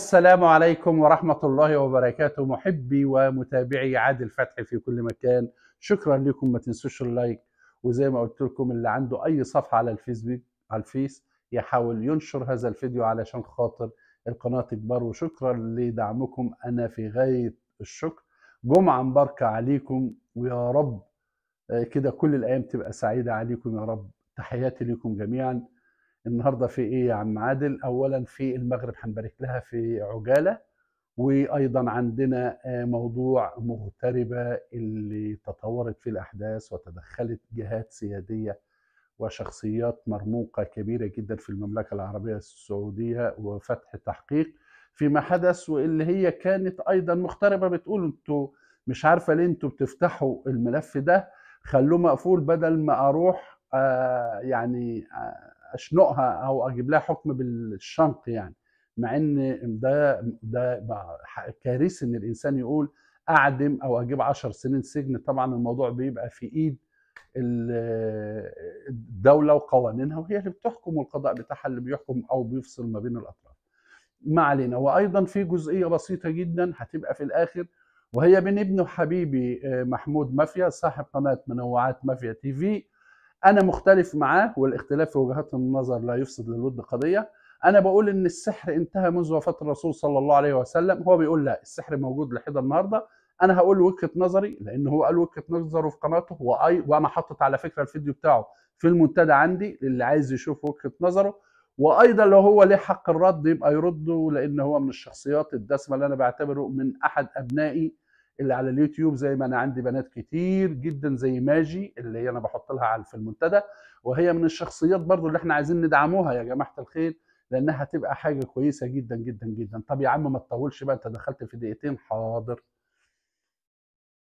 السلام عليكم ورحمة الله وبركاته محبي ومتابعي عادل فتحي في كل مكان شكرا لكم ما تنسوش اللايك وزي ما قلت لكم اللي عنده أي صفحة على الفيسبوك على الفيس يحاول ينشر هذا الفيديو علشان خاطر القناة تكبر وشكرا لدعمكم أنا في غاية الشكر جمعة مباركة عليكم ويا رب آه، كده كل الأيام تبقى سعيدة عليكم يا رب تحياتي لكم جميعا النهارده في ايه يا عم عادل اولا في المغرب هنبارك لها في عجاله وايضا عندنا آه، موضوع مغتربه اللي تطورت في الاحداث وتدخلت جهات سياديه وشخصيات مرموقه كبيره جدا في المملكه العربيه السعوديه وفتح تحقيق فيما حدث واللي هي كانت ايضا مغتربه بتقول انتوا مش عارفه ليه انتوا بتفتحوا الملف ده خلوه مقفول بدل ما اروح آه يعني آه اشنقها او اجيب لها حكم بالشنق يعني مع ان ده ده كارثي ان الانسان يقول اعدم او اجيب 10 سنين سجن طبعا الموضوع بيبقى في ايد الدوله وقوانينها وهي اللي بتحكم والقضاء بتاعها اللي بيحكم او بيفصل ما بين الاطراف. ما علينا وايضا في جزئيه بسيطه جدا هتبقى في الاخر وهي بين ابن حبيبي آه، محمود مافيا صاحب قناه منوعات مافيا تي في انا مختلف معاه والاختلاف في وجهات النظر لا يفسد للود قضيه انا بقول ان السحر انتهى منذ وفاه الرسول صلى الله عليه وسلم هو بيقول لا السحر موجود لحد النهارده انا هقول وجهه نظري لان هو قال وجهه نظره في قناته واي وانا حاطط على فكره الفيديو بتاعه في المنتدى عندي للي عايز يشوف وجهه نظره وايضا لو هو ليه حق الرد يبقى يرده لان هو من الشخصيات الدسمه اللي انا بعتبره من احد ابنائي اللي على اليوتيوب زي ما انا عندي بنات كتير جدا زي ماجي اللي هي انا بحط لها في المنتدى وهي من الشخصيات برضو اللي احنا عايزين ندعموها يا جماعه الخير لانها هتبقى حاجه كويسه جدا جدا جدا طب يا عم ما تطولش بقى انت دخلت في دقيقتين حاضر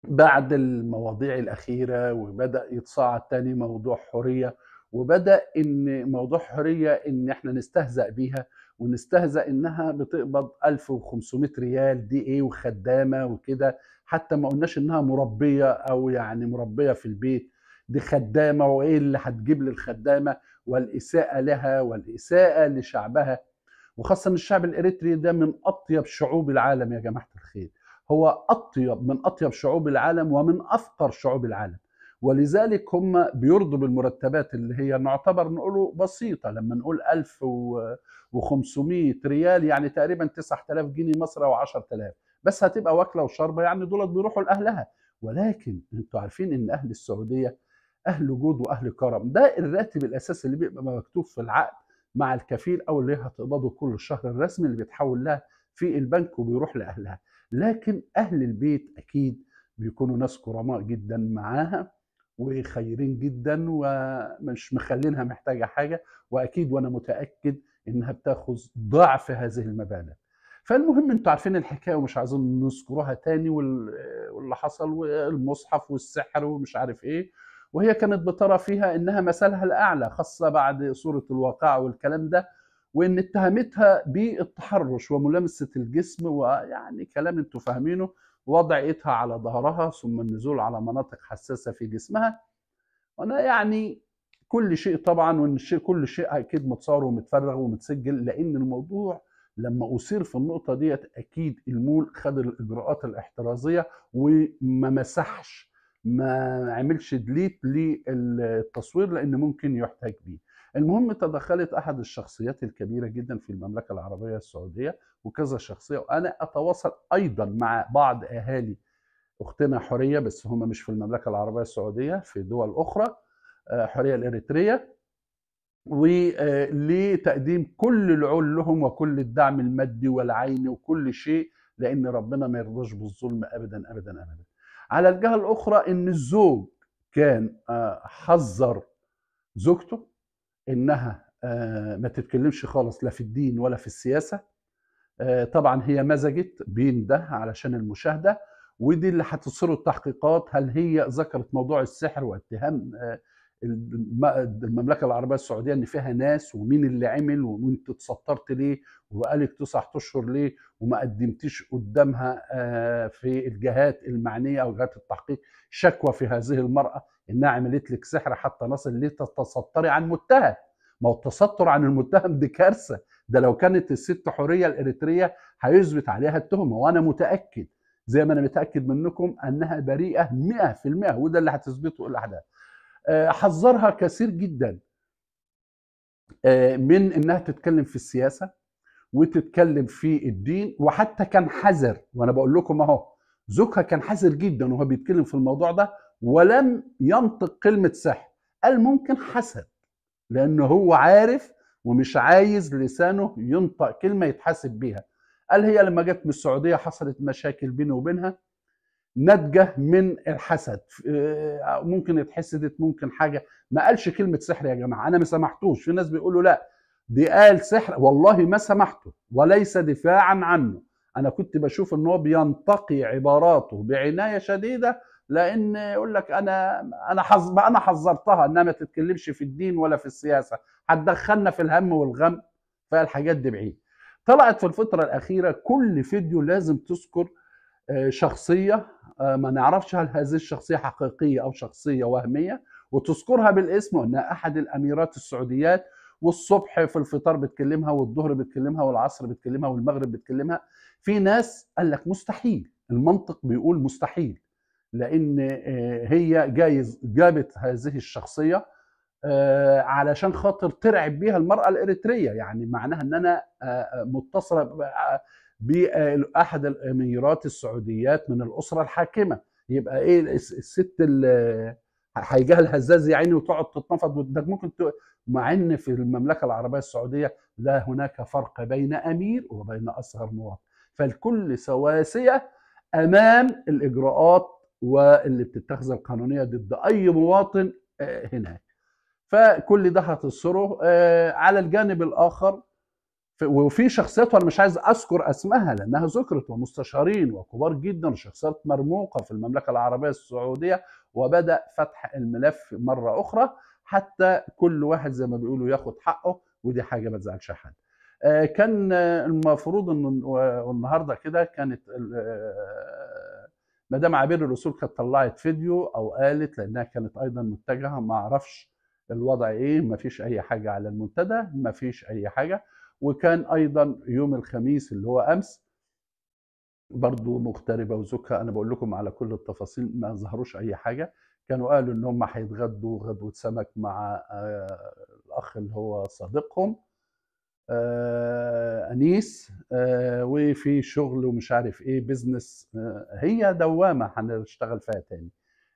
بعد المواضيع الاخيره وبدا يتصاعد تاني موضوع حريه وبدا ان موضوع حريه ان احنا نستهزأ بيها ونستهزأ انها بتقبض 1500 ريال دي ايه وخدامه وكده حتى ما قلناش انها مربيه او يعني مربيه في البيت دي خدامه وايه اللي هتجيب للخدامه والاساءه لها والاساءه لشعبها وخاصه ان الشعب الاريتري ده من اطيب شعوب العالم يا جماعه الخير هو اطيب من اطيب شعوب العالم ومن افقر شعوب العالم ولذلك هم بيرضوا بالمرتبات اللي هي نعتبر نقوله بسيطة لما نقول 1500 ريال يعني تقريبا 9000 جنيه مصري أو 10000 بس هتبقى واكلة وشربة يعني دولت بيروحوا لأهلها ولكن انتوا عارفين ان أهل السعودية أهل جود وأهل كرم ده الراتب الأساسي اللي بيبقى مكتوب في العقد مع الكفيل أو اللي هتقبضه كل شهر الرسمي اللي بيتحول لها في البنك وبيروح لأهلها لكن أهل البيت أكيد بيكونوا ناس كرماء جدا معاها وخيرين جدا ومش مخلينها محتاجه حاجه واكيد وانا متاكد انها بتاخذ ضعف هذه المبالغ فالمهم انتوا عارفين الحكايه ومش عايزين نذكرها تاني واللي حصل والمصحف والسحر ومش عارف ايه وهي كانت بترى فيها انها مثلها الاعلى خاصه بعد سوره الواقعه والكلام ده وان اتهمتها بالتحرش وملامسه الجسم ويعني كلام انتوا فاهمينه وضع ايدها على ظهرها ثم النزول على مناطق حساسه في جسمها وانا يعني كل شيء طبعا وان الشيء كل شيء اكيد متصور ومتفرغ ومتسجل لان الموضوع لما اثير في النقطه ديت اكيد المول خد الاجراءات الاحترازيه وما مسحش ما عملش ديليت للتصوير لان ممكن يحتاج بيه المهم تدخلت احد الشخصيات الكبيره جدا في المملكه العربيه السعوديه وكذا شخصيه وانا اتواصل ايضا مع بعض اهالي اختنا حوريه بس هم مش في المملكه العربيه السعوديه في دول اخرى آه، حوريه الاريتريه ولتقديم كل العون لهم وكل الدعم المادي والعيني وكل شيء لان ربنا ما يرضاش بالظلم ابدا ابدا ابدا على الجهه الاخرى ان الزوج كان آه، حذر زوجته انها آه، ما تتكلمش خالص لا في الدين ولا في السياسه آه، طبعا هي مزجت بين ده علشان المشاهده ودي اللي هتصير التحقيقات هل هي ذكرت موضوع السحر واتهام آه، المملكه العربيه السعوديه ان فيها ناس ومين اللي عمل وانت اتسطرت ليه وبقالك تسع اشهر ليه وما قدمتيش قدامها آه، في الجهات المعنيه او جهات التحقيق شكوى في هذه المراه انها عملت لك سحر حتى نصل ليه تتسطري عن متهم ما هو التستر عن المتهم دي كارثه ده لو كانت الست حوريه الاريتريه هيثبت عليها التهمه وانا متاكد زي ما انا متاكد منكم انها بريئه 100% وده اللي هتثبته الاحداث آه، حذرها كثير جدا آه، من انها تتكلم في السياسه وتتكلم في الدين وحتى كان حذر وانا بقول لكم اهو زوجها كان حذر جدا وهو بيتكلم في الموضوع ده ولم ينطق كلمه سحر قال ممكن حسد لان هو عارف ومش عايز لسانه ينطق كلمه يتحاسب بيها قال هي لما جت من السعوديه حصلت مشاكل بينه وبينها ناتجه من الحسد آه، ممكن اتحسدت ممكن حاجه ما قالش كلمه سحر يا جماعه انا ما سمحتوش في ناس بيقولوا لا دي قال سحر والله ما سمحته وليس دفاعا عنه انا كنت بشوف ان هو بينتقي عباراته بعنايه شديده لان يقول لك انا انا حظ انا حذرتها انها ما تتكلمش في الدين ولا في السياسه هتدخلنا في الهم والغم فالحاجات دي بعيد طلعت في الفتره الاخيره كل فيديو لازم تذكر آه، شخصيه آه، ما نعرفش هل هذه الشخصيه حقيقيه او شخصيه وهميه وتذكرها بالاسم وانها احد الاميرات السعوديات والصبح في الفطار بتكلمها والظهر بتكلمها والعصر بتكلمها والمغرب بتكلمها في ناس قال لك مستحيل المنطق بيقول مستحيل لان آه، هي جايز جابت هذه الشخصيه علشان خاطر ترعب بيها المراه الاريتريه يعني معناها ان انا متصله باحد الاميرات السعوديات من الاسره الحاكمه يبقى ايه الست اللي هيجيها الهزاز يا عيني وتقعد تتنفض ده ممكن ت... مع ان في المملكه العربيه السعوديه لا هناك فرق بين امير وبين اصغر مواطن فالكل سواسيه امام الاجراءات واللي بتتخذ القانونيه ضد اي مواطن آه، هناك فكل ده هتصره آه، على الجانب الاخر وفي شخصيات وانا مش عايز اذكر اسمها لانها ذكرت ومستشارين وكبار جدا شخصيات مرموقه في المملكه العربيه السعوديه وبدا فتح الملف مره اخرى حتى كل واحد زي ما بيقولوا ياخد حقه ودي حاجه ما تزعلش حد. آه، كان المفروض ان النهارده كده كانت آه، مدام عبير الرسول كانت طلعت فيديو او قالت لانها كانت ايضا متجهه ما اعرفش الوضع ايه ما فيش اي حاجه على المنتدى ما فيش اي حاجه وكان ايضا يوم الخميس اللي هو امس برضو مغتربه وزوجها انا بقول لكم على كل التفاصيل ما ظهروش اي حاجه كانوا قالوا ان هم هيتغدوا غدوه سمك مع آه، الاخ اللي هو صديقهم آه، انيس آه، وفي شغل ومش عارف ايه بزنس هي دوامه هنشتغل فيها تاني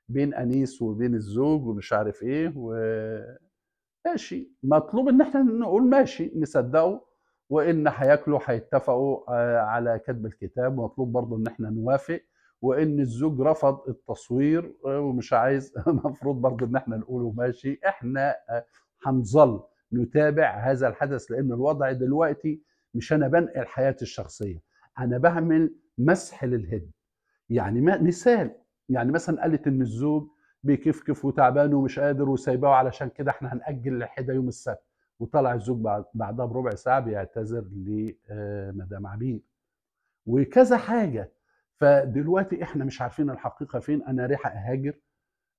بين انيس وبين الزوج ومش عارف ايه و ماشي مطلوب ان احنا نقول ماشي نصدقه وان هياكلوا هيتفقوا آه، على كتب الكتاب ومطلوب برضه ان احنا نوافق وان الزوج رفض التصوير آه، ومش عايز المفروض برضه ان احنا نقوله ماشي احنا آه، هنظل نتابع هذا الحدث لان الوضع دلوقتي مش انا بنقل حياتي الشخصيه انا بعمل مسح للهد يعني مثال يعني مثلا قالت ان الزوج بيكفكف وتعبان ومش قادر وسايباه علشان كده احنا هنأجل الحدة يوم السبت وطلع الزوج بعدها بربع ساعه بيعتذر لمدام آه، عبير وكذا حاجه فدلوقتي احنا مش عارفين الحقيقه فين انا رايحة اهاجر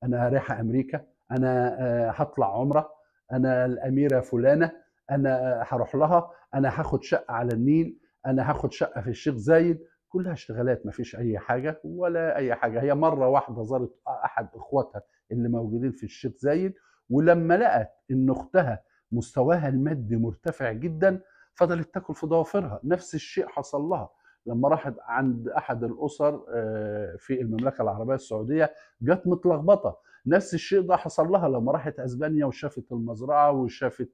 انا رايحة امريكا انا آه، هطلع عمره انا الاميره فلانه انا آه، هروح لها انا هاخد شقه على النيل انا هاخد شقه في الشيخ زايد كلها اشتغالات ما فيش اي حاجه ولا اي حاجه هي مره واحده زارت احد اخواتها اللي موجودين في الشيخ زايد ولما لقت ان اختها مستواها المادي مرتفع جدا فضلت تاكل في ضوافرها نفس الشيء حصل لها لما راحت عند احد الاسر آه، في المملكه العربيه السعوديه جت متلخبطه نفس الشيء ده حصل لها لما راحت اسبانيا وشافت المزرعه وشافت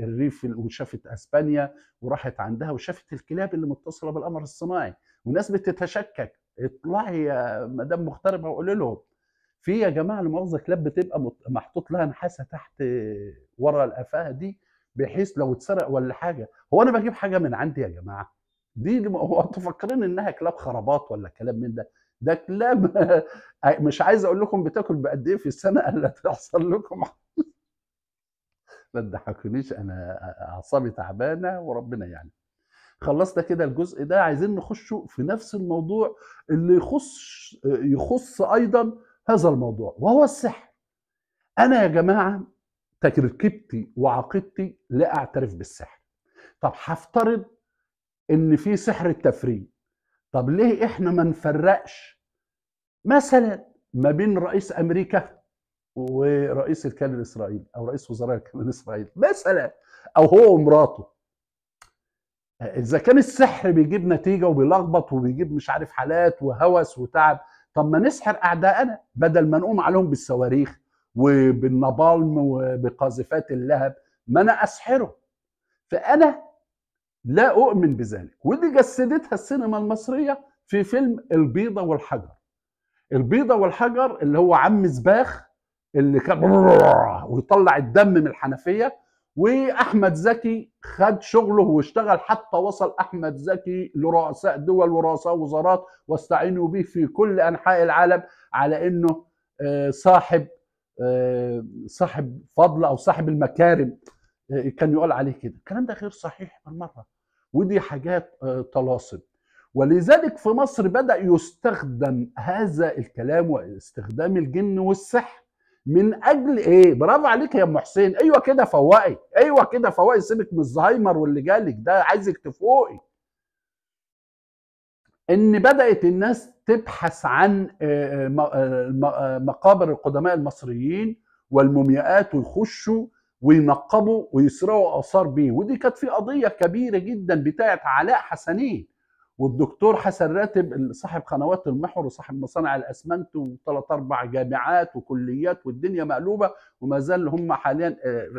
الريف وشافت اسبانيا وراحت عندها وشافت الكلاب اللي متصله بالقمر الصناعي وناس بتتشكك اطلعي يا مدام مغتربه وقولي لهم في يا جماعه المؤاخذه كلاب بتبقى محطوط لها نحاسه تحت ورا القفاه دي بحيث لو اتسرق ولا حاجه هو انا بجيب حاجه من عندي يا جماعه دي هو انتوا فاكرين انها كلاب خرابات ولا كلام من ده ده كلاب مش عايز اقول لكم بتاكل بقد ايه في السنه الا تحصل لكم ما تضحكونيش انا اعصابي تعبانه وربنا يعني خلصنا كده الجزء ده عايزين نخش في نفس الموضوع اللي يخص يخص ايضا هذا الموضوع وهو السحر انا يا جماعه تركيبتي وعقيدتي لا اعترف بالسحر طب هفترض ان في سحر التفريق طب ليه احنا ما نفرقش مثلا ما بين رئيس امريكا ورئيس الكيان الاسرائيلي او رئيس وزراء الكيان الاسرائيلي مثلا او هو ومراته اذا كان السحر بيجيب نتيجه وبيلخبط وبيجيب مش عارف حالات وهوس وتعب طب ما نسحر اعدائنا بدل ما نقوم عليهم بالصواريخ وبالنبالم وبقاذفات اللهب ما انا اسحره فانا لا اؤمن بذلك ودي جسدتها السينما المصريه في فيلم البيضه والحجر البيضه والحجر اللي هو عم سباخ اللي كان ويطلع الدم من الحنفيه واحمد زكي خد شغله واشتغل حتى وصل احمد زكي لرؤساء دول ورؤساء وزارات واستعينوا به في كل انحاء العالم على انه آه، صاحب صاحب فضل او صاحب المكارم آه، كان يقول عليه كده الكلام ده غير صحيح بالمره ودي حاجات طلاسم آه، ولذلك في مصر بدا يستخدم هذا الكلام واستخدام الجن والسحر من اجل ايه برافو عليك يا ام حسين ايوه كده فوقي ايوه كده فوقي سيبك من الزهايمر واللي جالك ده عايزك تفوقي ان بدات الناس تبحث عن آه، آه، آه، مقابر القدماء المصريين والمومياءات ويخشوا وينقبوا ويسرقوا اثار بيه ودي كانت في قضيه كبيره جدا بتاعه علاء حسنين والدكتور حسن راتب صاحب قنوات المحور وصاحب مصانع الاسمنت وثلاث اربع جامعات وكليات والدنيا مقلوبه وما زال هم حاليا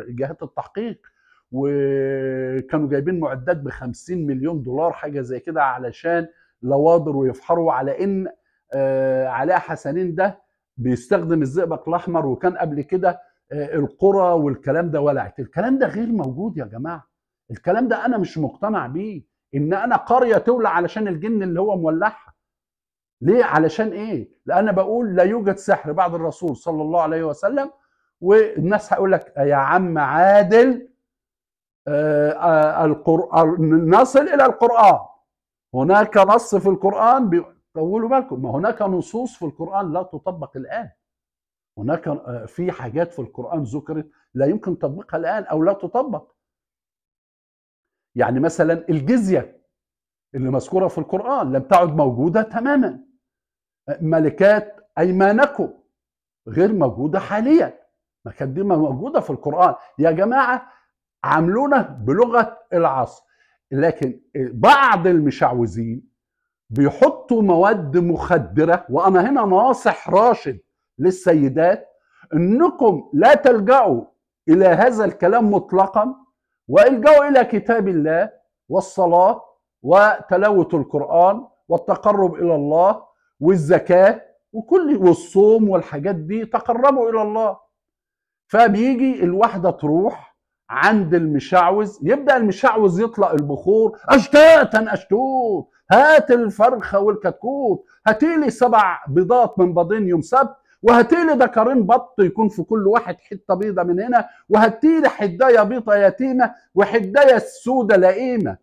جهات التحقيق وكانوا جايبين معدات ب 50 مليون دولار حاجه زي كده علشان لواضر ويفحروا على ان آه، علاء حسنين ده بيستخدم الزئبق الاحمر وكان قبل كده آه، القرى والكلام ده ولعت الكلام ده غير موجود يا جماعه الكلام ده انا مش مقتنع بيه ان انا قريه تولع علشان الجن اللي هو مولعها ليه علشان ايه لان بقول لا يوجد سحر بعد الرسول صلى الله عليه وسلم والناس هقول لك يا عم عادل آه آه القرآن آه، نصل الى القران هناك نص في القرآن بي... طولوا بالكم ما هناك نصوص في القرآن لا تطبق الآن هناك آه، في حاجات في القرآن ذكرت لا يمكن تطبيقها الآن أو لا تطبق يعني مثلا الجزية اللي مذكورة في القرآن لم تعد موجودة تماما ملكات أيمانكم غير موجودة حاليا ما كانت دي موجودة في القرآن يا جماعة عاملونا بلغة العصر لكن بعض المشعوذين بيحطوا مواد مخدره وانا هنا ناصح راشد للسيدات انكم لا تلجأوا الى هذا الكلام مطلقا والجأوا الى كتاب الله والصلاه وتلاوه القران والتقرب الى الله والزكاه وكل والصوم والحاجات دي تقربوا الى الله فبيجي الواحده تروح عند المشعوذ يبدا المشعوذ يطلق البخور اشتاتا اشتوت هات الفرخه والكتكوت هاتي لي سبع بيضات من بيضين يوم سبت لي دكرين بط يكون في كل واحد حته بيضه من هنا وهاتي لي حدايه بيضه يتيمه وحدايه سوده لئيمه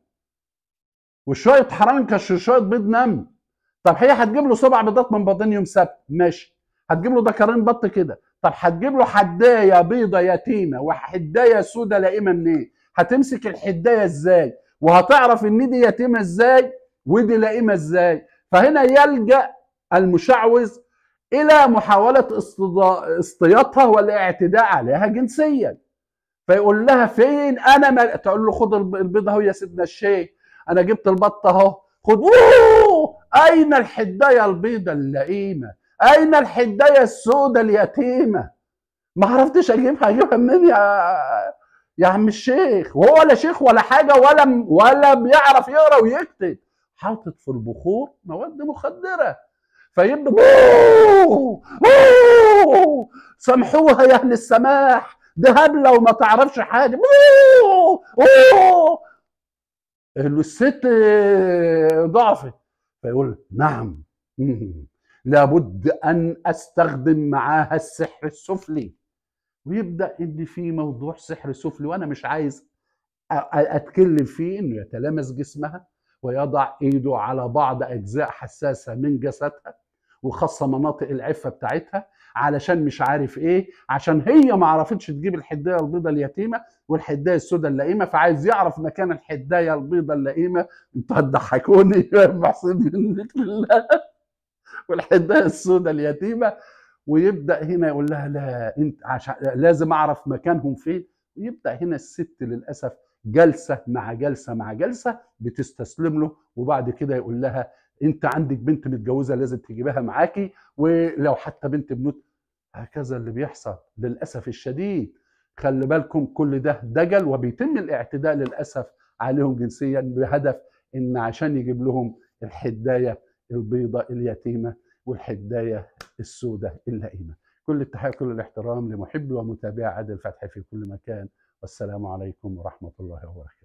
وشويه حرنكش وشويه بيض نم طب هي هتجيب له سبع بيضات من بيضين يوم سبت ماشي هتجيب له دكرين بط كده طب هتجيب له حدايه بيضه يتيمه وحدايه سودة لائمه منين؟ هتمسك الحدايه ازاي؟ وهتعرف ان دي يتيمه ازاي ودي لائمه ازاي؟ فهنا يلجا المشعوذ الى محاوله اصطيادها والاعتداء عليها جنسيا. فيقول لها فين انا ما... تقول له خد البيضه اهو يا سيدنا الشيخ انا جبت البطه اهو خد اين الحدايه البيضه اللئيمه اين الحدايه السوداء اليتيمه ما عرفتش اجيبها اجيبها منين يا يا عم الشيخ وهو لا شيخ ولا حاجه ولا ولا بيعرف يقرا ويكتب حاطط في البخور مواد مخدره فيبدو سامحوها يا اهل السماح ده هبله وما تعرفش حاجه الست ضعفت فيقول نعم لابد أن أستخدم معاها السحر السفلي ويبدأ إن في موضوع سحر سفلي وأنا مش عايز أتكلم فيه إنه يتلامس جسمها ويضع إيده على بعض أجزاء حساسة من جسدها وخاصة مناطق العفة بتاعتها علشان مش عارف ايه عشان هي ما عرفتش تجيب الحدايه البيضاء اليتيمه والحدايه السوداء اللئيمه فعايز يعرف مكان الحدايه البيضاء اللئيمه انتوا هتضحكوني يا محسن من والحدايه السوداء اليتيمه ويبدا هنا يقول لها لا انت عشان لازم اعرف مكانهم فين ويبدا هنا الست للاسف جلسه مع جلسه مع جلسه بتستسلم له وبعد كده يقول لها انت عندك بنت متجوزه لازم تجيبها معاكي ولو حتى بنت بنوت هكذا اللي بيحصل للاسف الشديد خلي بالكم كل ده دجل وبيتم الاعتداء للاسف عليهم جنسيا بهدف ان عشان يجيب لهم الحدايه البيضة اليتيمة والحداية السودة اللئيمة كل التحية وكل الاحترام لمحبي ومتابعي عادل فتحي في كل مكان والسلام عليكم ورحمة الله وبركاته